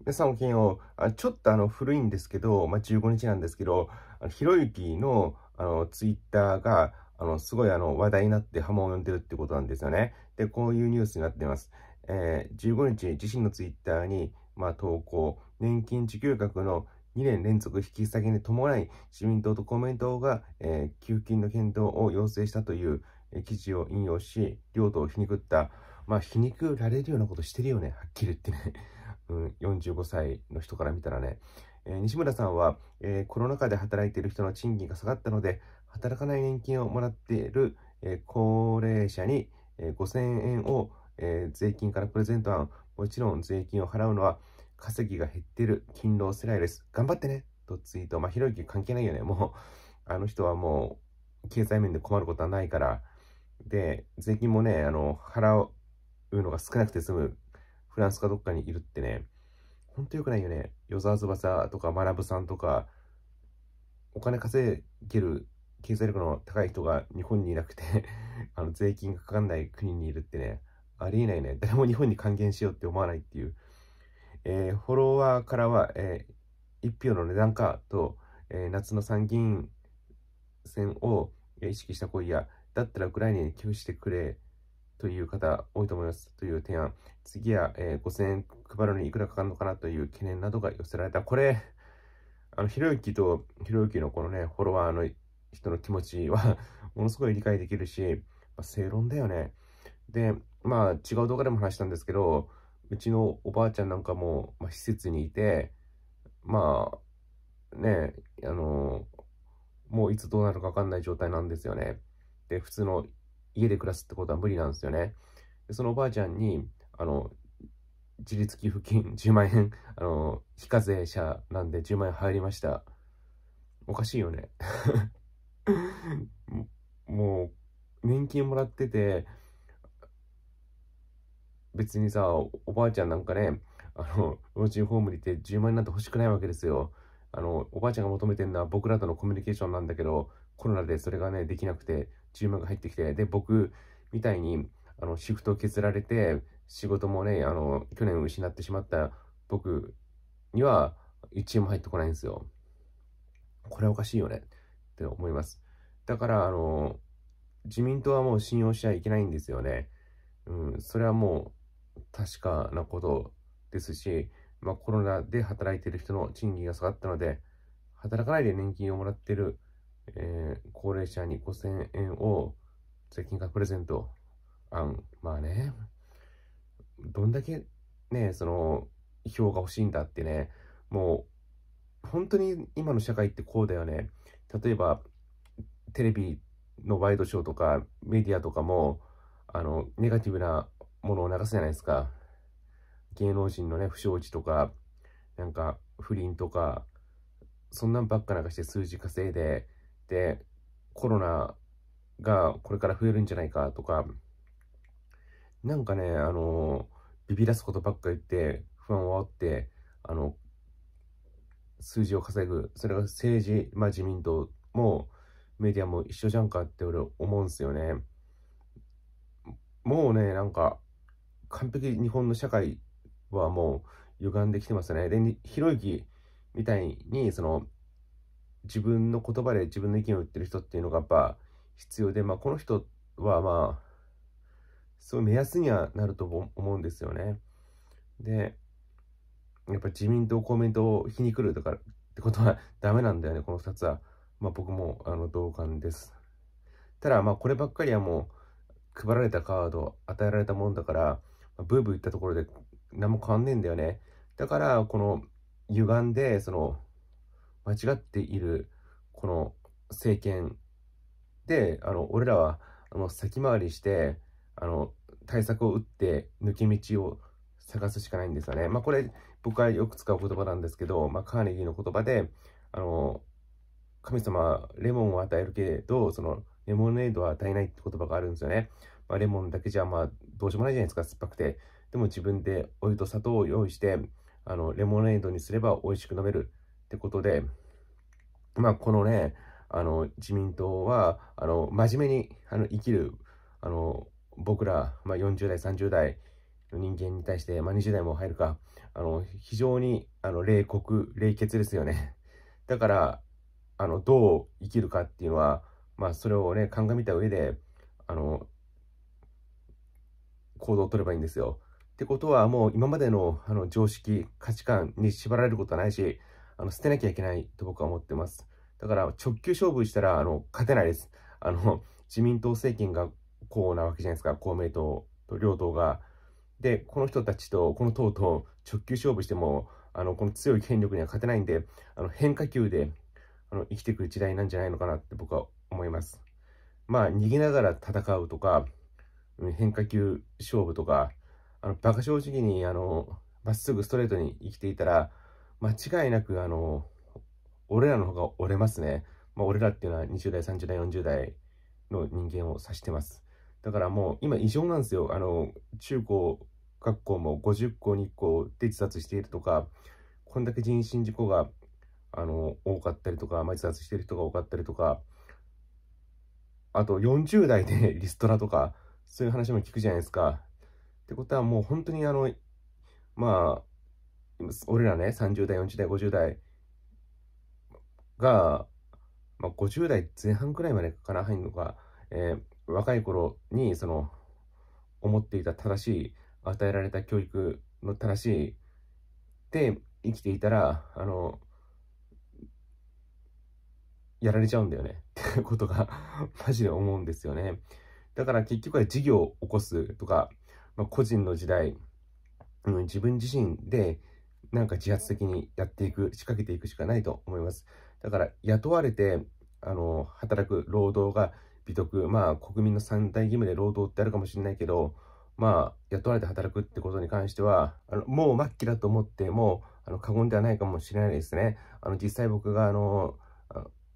皆さんもきげちょっとあの古いんですけど、まあ、15日なんですけど、ひろゆきのあのツイッターが、あのすごいあの話題になって波紋を呼んでるってことなんですよね。で、こういうニュースになってます。えー、15日自身のツイッターに、まあ、投稿、年金受給額の2年連続引き下げに伴い、自民党と公明党が、えー、給付金の検討を要請したという、えー、記事を引用し、両党を皮肉った、まあ、皮肉られるようなことしてるよね、はっきり言ってね。うん、45歳の人から見たらね、えー、西村さんは、えー、コロナ禍で働いている人の賃金が下がったので、働かない年金をもらっている、えー、高齢者に、えー、5000円を、えー、税金からプレゼント案、もちろん税金を払うのは稼ぎが減っている勤労世代です。頑張ってねとツイート。まあ、ひろゆき関係ないよね。もう、あの人はもう、経済面で困ることはないから、で、税金もね、あの、払うのが少なくて済むフランスかどっかにいるってね、ほんと良くないよね。与沢翼とか、マラブさんとか、お金稼げる経済力の高い人が日本にいなくて あの税金がかかんない国にいるってね、ありえないね。誰も日本に還元しようって思わないっていう。えー、フォロワーからは、えー、1票の値段かと、えー、夏の参議院選を意識した声や、だったらウクライナに寄付してくれという方多いと思いますという提案。次は、えー、5000円配るのにいくらかかるのかなという懸念などが寄せられた。これ、あの、ひろゆきと、ひろゆきのこのね、フォロワーの人の気持ちは ものすごい理解できるし、まあ、正論だよね。で、まあ、違う動画でも話したんですけど、うちのおばあちゃんなんかも、まあ、施設にいて、まあ、ね、あの、もういつどうなるかわかんない状態なんですよね。で、普通の家で暮らすってことは無理なんですよね。でそのおばあちゃんに、あの、自立寄付金10 万円、あの、非課税者なんで10万円入りました。おかしいよね。もう、年金もらってて、別にさ、おばあちゃんなんかね、あの、老人ホームにいて10万円なんて欲しくないわけですよ。あの、おばあちゃんが求めてるのは僕らとのコミュニケーションなんだけど、コロナでそれがね、できなくて、注文が入ってきて、で、僕みたいに、あの、シフトを削られて、仕事もね、あの、去年失ってしまった僕には、1円も入ってこないんですよ。これおかしいよねって思います。だから、あの、自民党はもう信用しちゃいけないんですよね。うん、それはもう確かなことですし、まあ、コロナで働いてる人の賃金が下がったので、働かないで年金をもらってるえー、高齢者に5000円を税金がプレゼントあん、まあね、どんだけね、その、票が欲しいんだってね、もう、本当に今の社会ってこうだよね。例えば、テレビのワイドショーとかメディアとかも、あの、ネガティブなものを流すじゃないですか。芸能人のね、不祥事とか、なんか、不倫とか、そんなんばっか流して数字稼いで、ってコロナがこれから増えるんじゃないかとかなんかねあのビビらすことばっか言って不安を煽ってあの数字を稼ぐそれが政治、まあ、自民党もメディアも一緒じゃんかって俺思うんすよねもうねなんか完璧日本の社会はもう歪んできてますねでひろゆきみたいにその自分の言葉で自分の意見を言ってる人っていうのがやっぱ必要で、まあ、この人はまあそういう目安にはなると思うんですよね。でやっぱ自民党公明党皮肉るとかってことはダメなんだよねこの2つは。まあ、僕もあの同感です。ただまあこればっかりはもう配られたカード与えられたもんだから、まあ、ブーブー言ったところで何も変わんねえんだよね。だからこの歪んでその間違っているこの政権であの俺らはあの先回りしてあの対策を打って抜け道を探すしかないんですよね。まあ、これ僕はよく使う言葉なんですけど、まあ、カーネギーの言葉であの神様はレモンを与えるけどそのレモネードは与えないって言葉があるんですよね。まあ、レモンだけじゃまあどうしようもないじゃないですか酸っぱくて。でも自分でお湯と砂糖を用意してあのレモネードにすれば美味しく飲める。ってことで、まあ、このね、あの自民党はあの真面目にあの生きるあの僕ら、まあ、40代、30代の人間に対して、まあ、20代も入るか、あの非常にあの冷酷、冷血ですよね。だからあのどう生きるかっていうのは、まあ、それをね鑑みた上であの行動を取ればいいんですよ。ってことはもう今までのあの常識価値観に縛られることはないしあの、捨てなきゃいけないと僕は思ってます。だから、直球勝負したら、あの、勝てないです。あの、自民党政権がこうなわけじゃないですか。公明党と両党が。で、この人たちと、この党と直球勝負しても、あの、この強い権力には勝てないんで、あの、変化球で、あの、生きてくる時代なんじゃないのかなって僕は思います。まあ、逃げながら戦うとか、変化球勝負とか、あの、馬鹿正直に、あの、まっすぐストレートに生きていたら、間違いなく、あの、俺らの方が折れますね。まあ、俺らっていうのは20代、30代、40代の人間を指してます。だからもう今異常なんですよ。あの、中高学校も50校、2校で自殺しているとか、こんだけ人身事故が、あの、多かったりとか、まあ、自殺している人が多かったりとか、あと40代でリストラとか、そういう話も聞くじゃないですか。ってことはもう本当にあの、まあ、俺らね30代40代50代が、まあ、50代前半くらいまでかな入るのが、えー、若い頃にその思っていた正しい与えられた教育の正しいで生きていたらあのやられちゃうんだよねってことがマジで思うんですよねだから結局は事業を起こすとか、まあ、個人の時代、うん、自分自身でなんか自発的にやっていく、仕掛けていくしかないと思います。だから、雇われて、あの、働く労働が美徳、まあ、国民の三大義務で労働ってあるかもしれないけど、まあ、雇われて働くってことに関しては、あのもう末期だと思って、もうあの過言ではないかもしれないですね。あの実際僕があの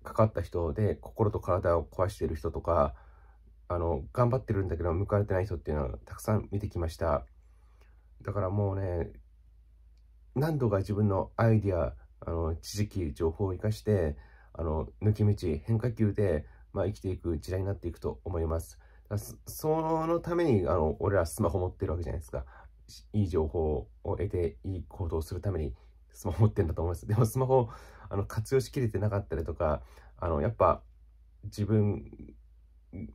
かかった人で、心と体を壊している人とか、あの頑張ってるんだけど、報われてない人っていうのはたくさん見てきました。だからもうね、何度か自分のアイディア、あの、知識、情報を生かして、あの、抜け道、変化球で、まあ、生きていく時代になっていくと思います。そのために、あの、俺らスマホ持ってるわけじゃないですか。いい情報を得て、いい行動をするために、スマホ持ってんだと思います。でも、スマホあの、活用しきれてなかったりとか、あの、やっぱ、自分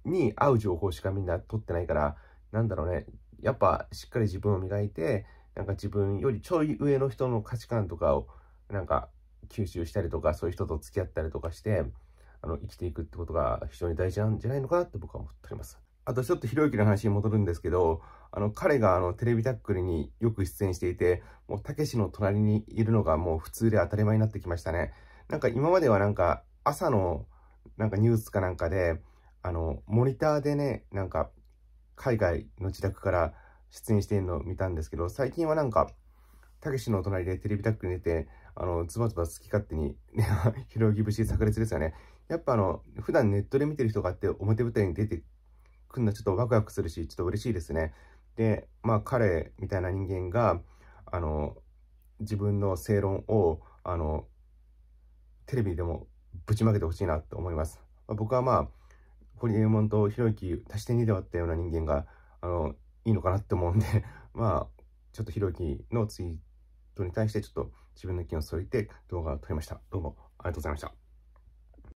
に合う情報しかみんな取ってないから、なんだろうね、やっぱ、しっかり自分を磨いて、なんか自分よりちょい上の人の価値観とかをなんか吸収したりとかそういう人と付き合ったりとかしてあの生きていくってことが非常に大事なんじゃないのかなって僕は思っております。あとちょっとひろゆきの話に戻るんですけど、あの彼があのテレビタックルによく出演していて、もうたけしの隣にいるのがもう普通で当たり前になってきましたね。なんか今まではなんか朝のなんかニュースかなんかで、あのモニターでね、なんか海外の自宅から出演してるのを見たんですけど、最近はなんか、たけしの隣でテレビタックに出て、あの、ズバズバ好き勝手に、ね、ひろぎ節炸裂ですよね。やっぱあの、普段ネットで見てる人があって、表舞台に出てくんのちょっとワクワクするし、ちょっと嬉しいですね。で、まあ彼みたいな人間が、あの、自分の正論を、あの、テレビでもぶちまけてほしいなと思います。まあ、僕はまあ、ホリエモンとひろゆき足して2で割ったような人間が、あの、いいのかなって思うんで まあ、ちょっとひろゆきのツイートに対してちょっと自分の意見を添えて動画を撮りました。どうもありがとうございました。